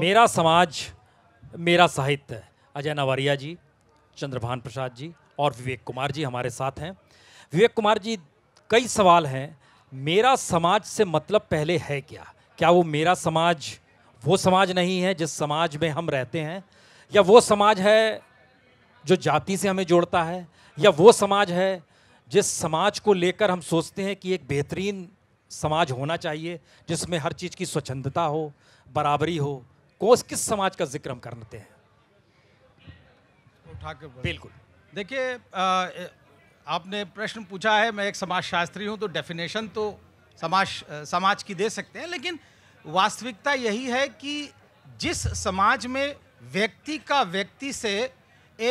मेरा समाज मेरा साहित्य अजय नवारिया जी चंद्रभान प्रसाद जी और विवेक कुमार जी हमारे साथ हैं विवेक कुमार जी कई सवाल हैं मेरा समाज से मतलब पहले है क्या क्या वो मेरा समाज वो समाज नहीं है जिस समाज में हम रहते हैं या वो समाज है जो जाति से हमें जोड़ता है या वो समाज है जिस समाज को लेकर हम सोचते हैं कि एक बेहतरीन समाज होना चाहिए जिसमें हर चीज़ की स्वच्छंदता हो बराबरी हो कोस किस समाज का जिक्र हम करते हैं ठाकुर बिल्कुल देखिए आपने प्रश्न पूछा है मैं एक समाज शास्त्री हूँ तो डेफिनेशन तो समाज समाज की दे सकते हैं लेकिन वास्तविकता यही है कि जिस समाज में व्यक्ति का व्यक्ति से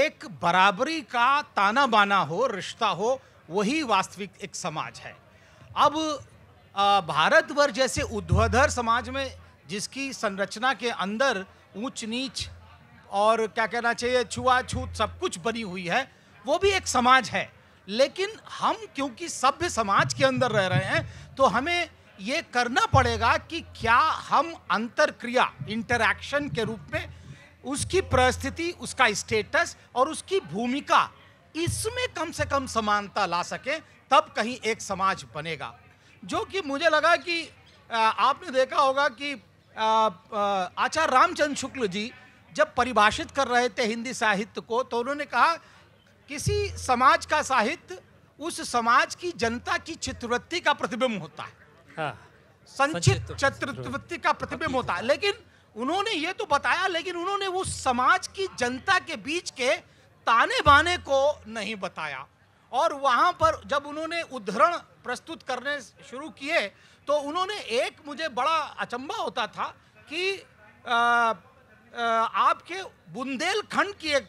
एक बराबरी का ताना बाना हो रिश्ता हो वही वास्तविक एक समाज है अब भारतवर्ष जैसे उद्धवधर समाज में जिसकी संरचना के अंदर ऊंच नीच और क्या कहना चाहिए छुआछूत सब कुछ बनी हुई है वो भी एक समाज है लेकिन हम क्योंकि सभ्य समाज के अंदर रह रहे हैं तो हमें ये करना पड़ेगा कि क्या हम अंतर क्रिया इंटरैक्शन के रूप में उसकी परिस्थिति उसका स्टेटस और उसकी भूमिका इसमें कम से कम समानता ला सकें तब कहीं एक समाज बनेगा जो कि मुझे लगा कि आपने देखा होगा कि आचार्य रामचंद्र शुक्ल जी जब परिभाषित कर रहे थे हिंदी साहित्य को तो उन्होंने कहा किसी समाज का साहित्य उस समाज की जनता की चित्रवृत्ति का प्रतिबिंब होता है हाँ, संचित चित्रवृत्ति का प्रतिबिंब होता है लेकिन उन्होंने ये तो बताया लेकिन उन्होंने उस समाज की जनता के बीच के ताने बाने को नहीं बताया और वहाँ पर जब उन्होंने उद्धरण प्रस्तुत करने शुरू किए तो उन्होंने एक मुझे बड़ा अचंबा होता था कि आ, आ, आपके बुंदेलखंड की एक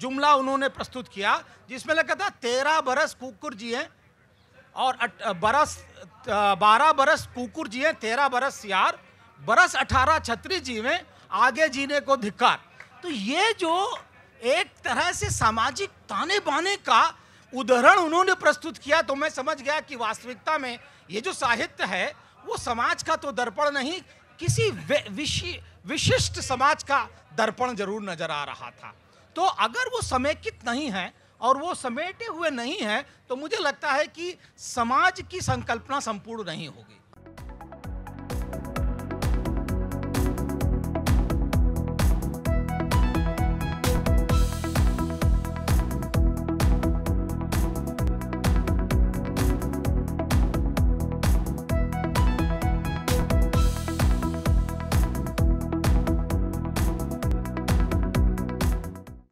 जुमला उन्होंने प्रस्तुत किया जिसमें लगा था तेरह बरस कुकुर जी हैं और अट, बरस बारह बरस कुकुर जी हैं तेरह बरस यार बरस अठारह छत्री जी आगे जीने को धिक्कार तो ये जो एक तरह से सामाजिक ताने बाने का उदाहरण उन्होंने प्रस्तुत किया तो मैं समझ गया कि वास्तविकता में ये जो साहित्य है वो समाज का तो दर्पण नहीं किसी विशि, विशिष्ट समाज का दर्पण जरूर नजर आ रहा था तो अगर वो समेकित नहीं है और वो समेटे हुए नहीं है तो मुझे लगता है कि समाज की संकल्पना संपूर्ण नहीं होगी